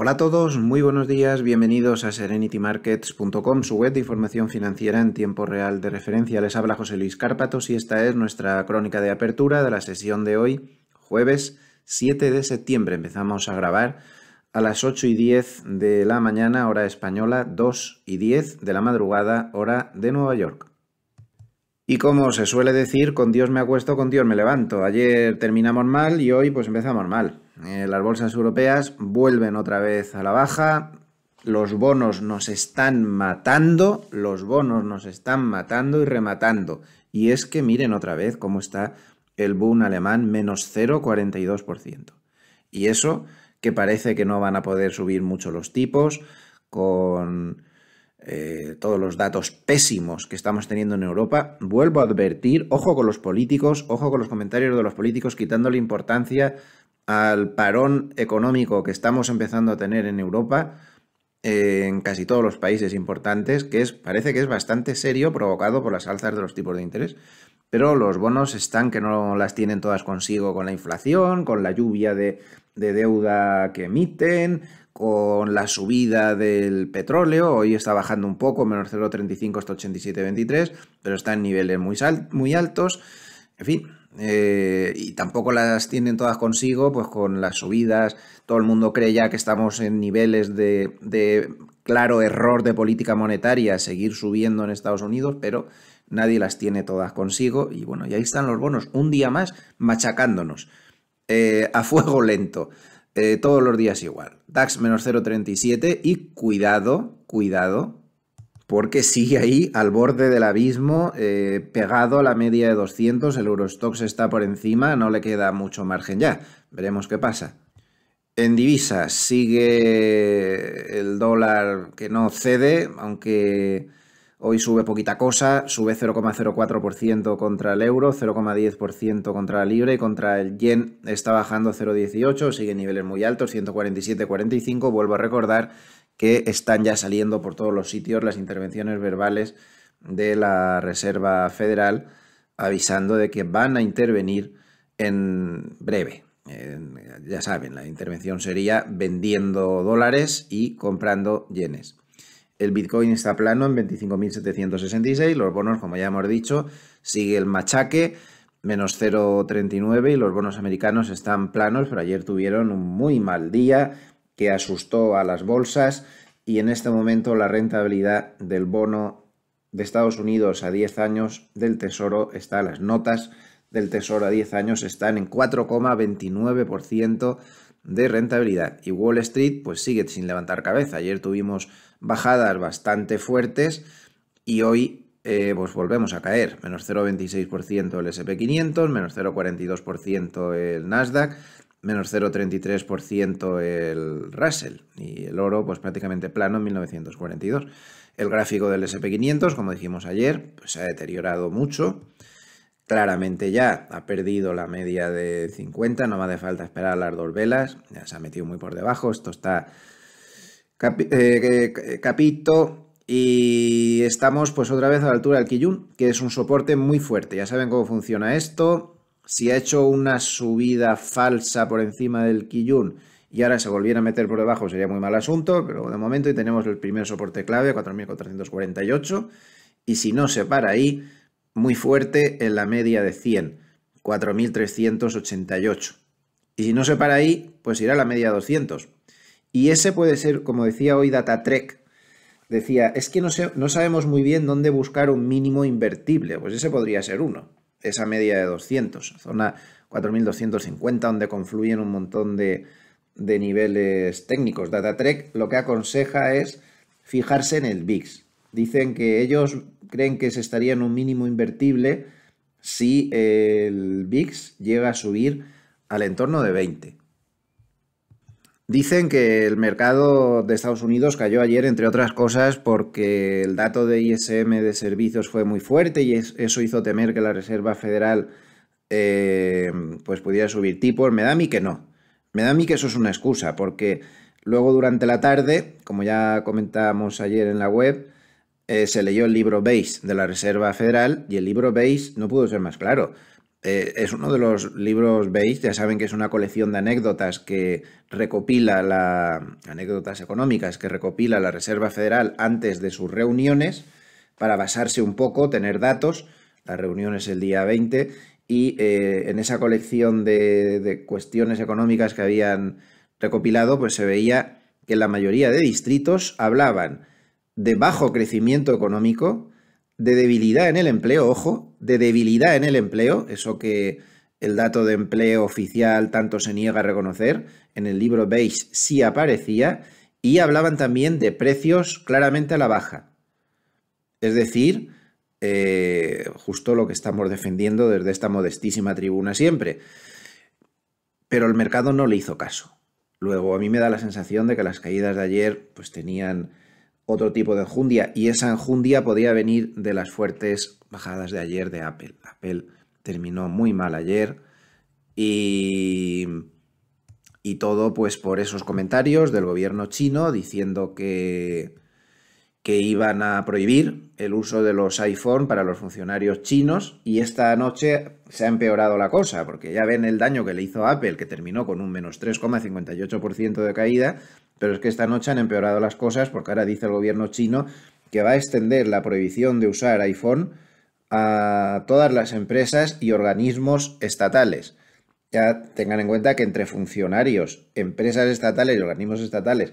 Hola a todos, muy buenos días, bienvenidos a serenitymarkets.com, su web de información financiera en tiempo real de referencia. Les habla José Luis Cárpatos y esta es nuestra crónica de apertura de la sesión de hoy, jueves 7 de septiembre. Empezamos a grabar a las 8 y 10 de la mañana, hora española, 2 y 10 de la madrugada, hora de Nueva York. Y como se suele decir, con Dios me acuesto, con Dios me levanto. Ayer terminamos mal y hoy pues empezamos mal. Eh, las bolsas europeas vuelven otra vez a la baja, los bonos nos están matando, los bonos nos están matando y rematando. Y es que miren otra vez cómo está el boom alemán, menos 0,42%. Y eso que parece que no van a poder subir mucho los tipos, con eh, todos los datos pésimos que estamos teniendo en Europa, vuelvo a advertir, ojo con los políticos, ojo con los comentarios de los políticos, quitando la importancia al parón económico que estamos empezando a tener en Europa, eh, en casi todos los países importantes, que es, parece que es bastante serio, provocado por las alzas de los tipos de interés. Pero los bonos están que no las tienen todas consigo con la inflación, con la lluvia de, deuda que emiten, con la subida del petróleo. Hoy está bajando un poco, menos 0,35 hasta 87,23, pero está en niveles muy, muy altos. En fin, eh, y tampoco las tienen todas consigo, pues con las subidas, todo el mundo cree ya que estamos en niveles de, claro error de política monetaria, seguir subiendo en Estados Unidos, pero nadie las tiene todas consigo y bueno, y ahí están los bonos, un día más machacándonos eh, a fuego lento, eh, todos los días igual. DAX menos 0,37 y cuidado, cuidado, porque sigue ahí al borde del abismo, eh, pegado a la media de 200, el Eurostox está por encima, no le queda mucho margen ya, veremos qué pasa. En divisas sigue el dólar que no cede, aunque hoy sube poquita cosa, sube 0,04% contra el euro, 0,10% contra la libra y contra el yen está bajando 0,18, sigue niveles muy altos, 147,45, vuelvo a recordar que están ya saliendo por todos los sitios las intervenciones verbales de la Reserva Federal avisando de que van a intervenir en breve. ya saben, la intervención sería vendiendo dólares y comprando yenes. El Bitcoin está plano en 25.766, los bonos, como ya hemos dicho, sigue el machaque, menos 0,39 y los bonos americanos están planos, pero ayer tuvieron un muy mal día, que asustó a las bolsas y en este momento la rentabilidad del bono de Estados Unidos a 10 años del Tesoro está, las notas del Tesoro a 10 años están en 4,29% de rentabilidad. Y Wall Street pues sigue sin levantar cabeza. Ayer tuvimos bajadas bastante fuertes y hoy eh, pues, volvemos a caer. Menos 0,26% el SP500, menos 0,42% el Nasdaq, menos 0,33% el Russell y el oro pues prácticamente plano en 1942. El gráfico del SP500, como dijimos ayer, pues, se ha deteriorado mucho. Claramente ya ha perdido la media de 50, no me hace falta esperar las dos velas, ya se ha metido muy por debajo, esto está eh, capito y estamos pues otra vez a la altura del Kiyun, que es un soporte muy fuerte, ya saben cómo funciona esto, si ha hecho una subida falsa por encima del Kijun y ahora se volviera a meter por debajo sería muy mal asunto, pero de momento y tenemos el primer soporte clave, 4.448, y si no se para ahí, muy fuerte en la media de 100, 4.388. Y si no se para ahí, pues irá a la media 200. Y ese puede ser, como decía hoy DataTrek, decía, es que no sabemos muy bien dónde buscar un mínimo invertible, pues ese podría ser uno esa media de 200, zona 4250, donde confluyen un montón de, de niveles técnicos. Datatrek lo que aconseja es fijarse en el VIX. Dicen que ellos creen que se estaría en un mínimo invertible si el VIX llega a subir al entorno de 20. Dicen que el mercado de Estados Unidos cayó ayer, entre otras cosas, porque el dato de ISM de servicios fue muy fuerte y eso hizo temer que la Reserva Federal eh, pues pudiera subir tipos. Me da a mí que no. Me da a mí que eso es una excusa, porque luego durante la tarde, como ya comentábamos ayer en la web, eh, se leyó el libro Base de la Reserva Federal y el libro Base no pudo ser más claro. Eh, es uno de los libros veis ya saben que es una colección de anécdotas que recopila la anécdotas económicas que recopila la Reserva Federal antes de sus reuniones para basarse un poco, tener datos. La reunión es el día 20 y eh, en esa colección de, de cuestiones económicas que habían recopilado, pues se veía que la mayoría de distritos hablaban de bajo crecimiento económico, de debilidad en el empleo, ojo, de debilidad en el empleo, eso que el dato de empleo oficial tanto se niega a reconocer, en el libro Beige sí aparecía, y hablaban también de precios claramente a la baja. Es decir, eh, justo lo que estamos defendiendo desde esta modestísima tribuna siempre. Pero el mercado no le hizo caso. Luego, a mí me da la sensación de que las caídas de ayer pues tenían otro tipo de enjundia y esa enjundia podía venir de las fuertes bajadas de ayer de Apple. Apple terminó muy mal ayer y, y todo pues por esos comentarios del gobierno chino diciendo que que iban a prohibir el uso de los iPhone para los funcionarios chinos y esta noche se ha empeorado la cosa, porque ya ven el daño que le hizo Apple, que terminó con un menos 3,58% de caída, pero es que esta noche han empeorado las cosas porque ahora dice el gobierno chino que va a extender la prohibición de usar iPhone a todas las empresas y organismos estatales. Ya tengan en cuenta que entre funcionarios, empresas estatales y organismos estatales,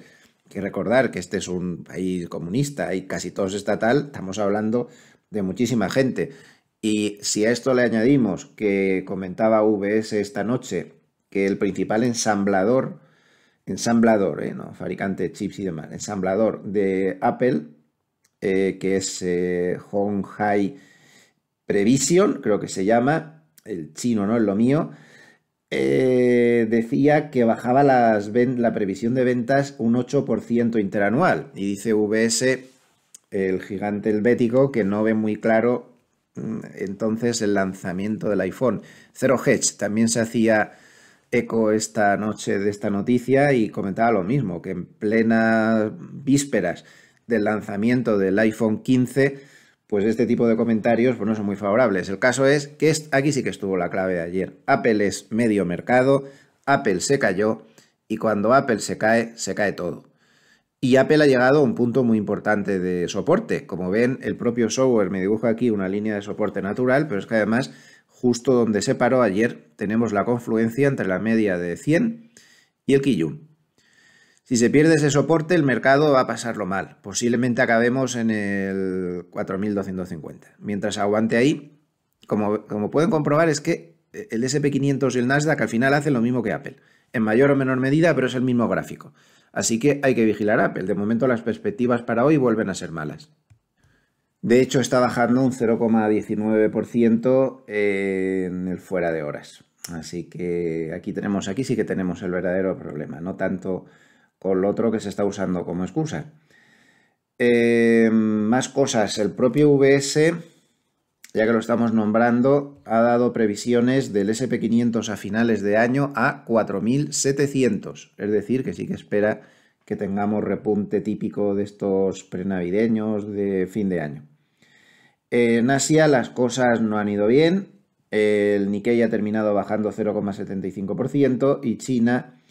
que recordar que este es un país comunista y casi todo es estatal, estamos hablando de muchísima gente. Y si a esto le añadimos que comentaba VS esta noche que el principal ensamblador, ensamblador, eh, no, fabricante de chips y demás, ensamblador de Apple, eh, que es eh, Hong Hai Prevision, creo que se llama, el chino no es lo mío, eh, decía que bajaba la previsión de ventas un 8% interanual. Y dice VS, el gigante helvético, que no ve muy claro mm, entonces el lanzamiento del iPhone. Zero Hedge también se hacía eco esta noche de esta noticia y comentaba lo mismo, que en plenas vísperas del lanzamiento del iPhone 15 pues este tipo de comentarios pues, no son muy favorables. El caso es que aquí sí que estuvo la clave de ayer. Apple es medio mercado, Apple se cayó y cuando Apple se cae, se cae todo. Y Apple ha llegado a un punto muy importante de soporte. Como ven, el propio software me dibuja aquí una línea de soporte natural, pero es que además justo donde se paró ayer tenemos la confluencia entre la media de 100 y el Kijun. Si se pierde ese soporte, el mercado va a pasarlo mal. Posiblemente acabemos en el 4.250. Mientras aguante ahí, como, como pueden comprobar, es que el SP500 y el Nasdaq al final hacen lo mismo que Apple. En mayor o menor medida, pero es el mismo gráfico. Así que hay que vigilar a Apple. De momento las perspectivas para hoy vuelven a ser malas. De hecho, está bajando un 0,19% en el fuera de horas. Así que aquí tenemos, aquí sí que tenemos el verdadero problema, no tanto con lo otro que se está usando como excusa. Eh, más cosas, el propio VS, ya que lo estamos nombrando, ha dado previsiones del SP500 a finales de año a 4.700, es decir, que sí que espera que tengamos repunte típico de estos prenavideños de fin de año. En Asia las cosas no han ido bien, el Nikkei ha terminado bajando 0,75% y China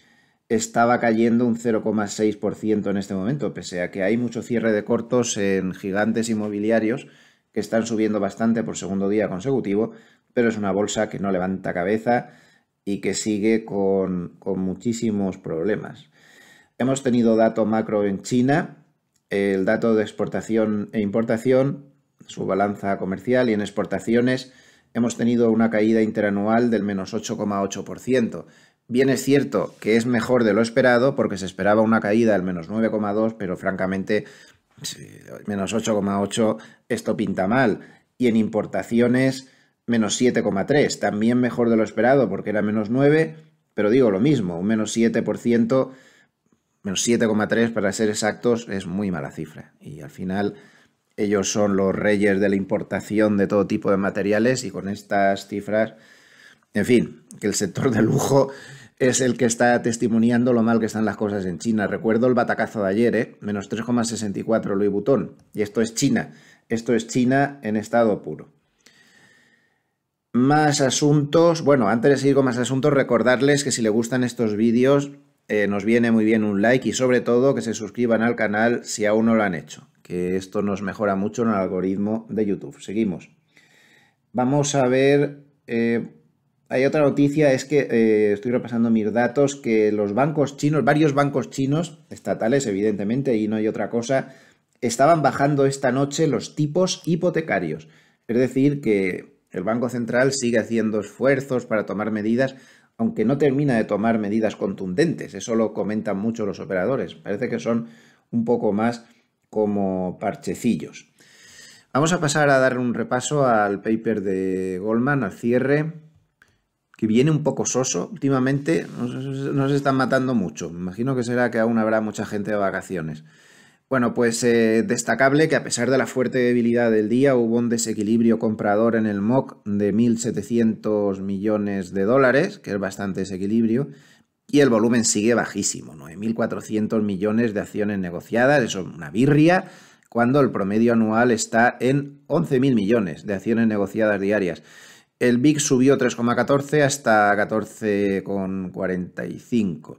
estaba cayendo un 0,6% en este momento, pese a que hay mucho cierre de cortos en gigantes inmobiliarios que están subiendo bastante por segundo día consecutivo, pero es una bolsa que no levanta cabeza y que sigue con, con muchísimos problemas. Hemos tenido dato macro en China, el dato de exportación e importación, su balanza comercial y en exportaciones hemos tenido una caída interanual del menos 8,8%. Bien es cierto que es mejor de lo esperado porque se esperaba una caída al menos 9,2, pero francamente menos 8,8 esto pinta mal. Y en importaciones menos 7,3, también mejor de lo esperado porque era menos 9, pero digo lo mismo, un menos 7%, menos 7,3 para ser exactos es muy mala cifra. Y al final ellos son los reyes de la importación de todo tipo de materiales y con estas cifras en fin, que el sector de lujo es el que está testimoniando lo mal que están las cosas en China. Recuerdo el batacazo de ayer, ¿eh? menos 3,64 Louis Vuitton. Y esto es China. Esto es China en estado puro. Más asuntos. Bueno, antes de seguir con más asuntos, recordarles que si les gustan estos vídeos, eh, nos viene muy bien un like y sobre todo que se suscriban al canal si aún no lo han hecho, que esto nos mejora mucho en el algoritmo de YouTube. Seguimos. Vamos a ver eh, hay otra noticia, es que eh, estoy repasando mis datos, que los bancos chinos, varios bancos chinos, estatales evidentemente, y no hay otra cosa, estaban bajando esta noche los tipos hipotecarios. Es decir, que el Banco Central sigue haciendo esfuerzos para tomar medidas, aunque no termina de tomar medidas contundentes. Eso lo comentan mucho los operadores. Parece que son un poco más como parchecillos. Vamos a pasar a dar un repaso al paper de Goldman, al cierre que viene un poco soso últimamente, no se están matando mucho. Me Imagino que será que aún habrá mucha gente de vacaciones. Bueno, pues eh, destacable que a pesar de la fuerte debilidad del día hubo un desequilibrio comprador en el MOC de 1.700 millones de dólares, que es bastante desequilibrio, y el volumen sigue bajísimo, 9.400 millones de acciones negociadas, eso es una birria, cuando el promedio anual está en 11.000 millones de acciones negociadas diarias el BIC subió 3,14 hasta 14,45.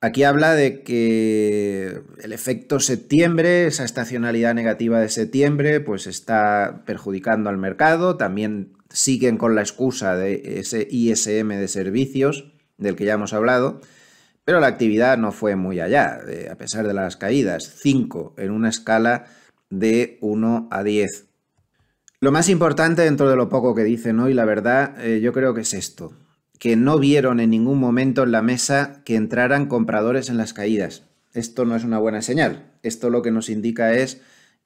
Aquí habla de que el efecto septiembre, esa estacionalidad negativa de septiembre, pues está perjudicando al mercado. También siguen con la excusa de ese ISM de servicios del que ya hemos hablado, pero la actividad no fue muy allá, a pesar de las caídas, 5 en una escala de 1 a 10. Lo más importante dentro de lo poco que dicen hoy, la verdad, eh, yo creo que es esto, que no vieron en ningún momento en la mesa que entraran compradores en las caídas. Esto no es una buena señal. Esto lo que nos indica es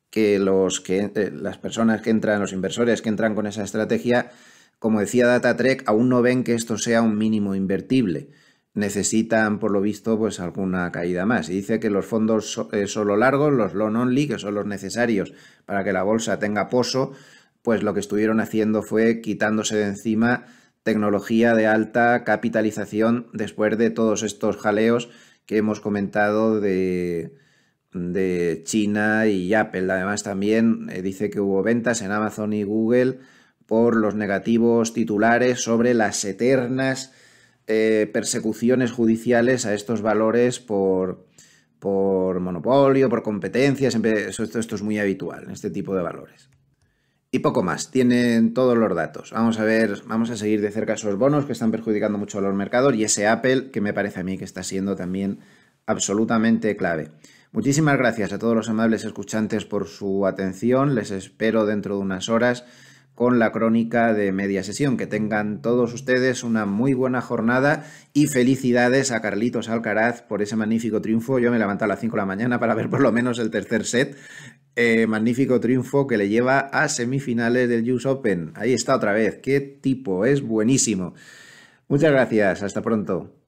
que, los que eh, las personas que entran, los inversores que entran con esa estrategia, como decía Datatrek, aún no ven que esto sea un mínimo invertible. Necesitan, por lo visto, pues alguna caída más. Y dice que los fondos eh, solo largos, los long only, que son los necesarios para que la bolsa tenga poso pues lo que estuvieron haciendo fue quitándose de encima tecnología de alta capitalización después de todos estos jaleos que hemos comentado de, China y Apple. Además también eh, dice que hubo ventas en Amazon y Google por los negativos titulares sobre las eternas eh, persecuciones judiciales a estos valores por, monopolio, por competencias. esto, esto es muy habitual, en este tipo de valores. Y poco más, tienen todos los datos. Vamos a ver, vamos a seguir de cerca esos bonos que están perjudicando mucho a los mercados y ese Apple que me parece a mí que está siendo también absolutamente clave. Muchísimas gracias a todos los amables escuchantes por su atención. Les espero dentro de unas horas con la crónica de media sesión. Que tengan todos ustedes una muy buena jornada y felicidades a Carlitos Alcaraz por ese magnífico triunfo. Yo me levanté a las 5 de la mañana para ver por lo menos el tercer set eh, magnífico triunfo que le lleva a semifinales del US Open. Ahí está otra vez. Qué tipo, es buenísimo. Muchas gracias, hasta pronto.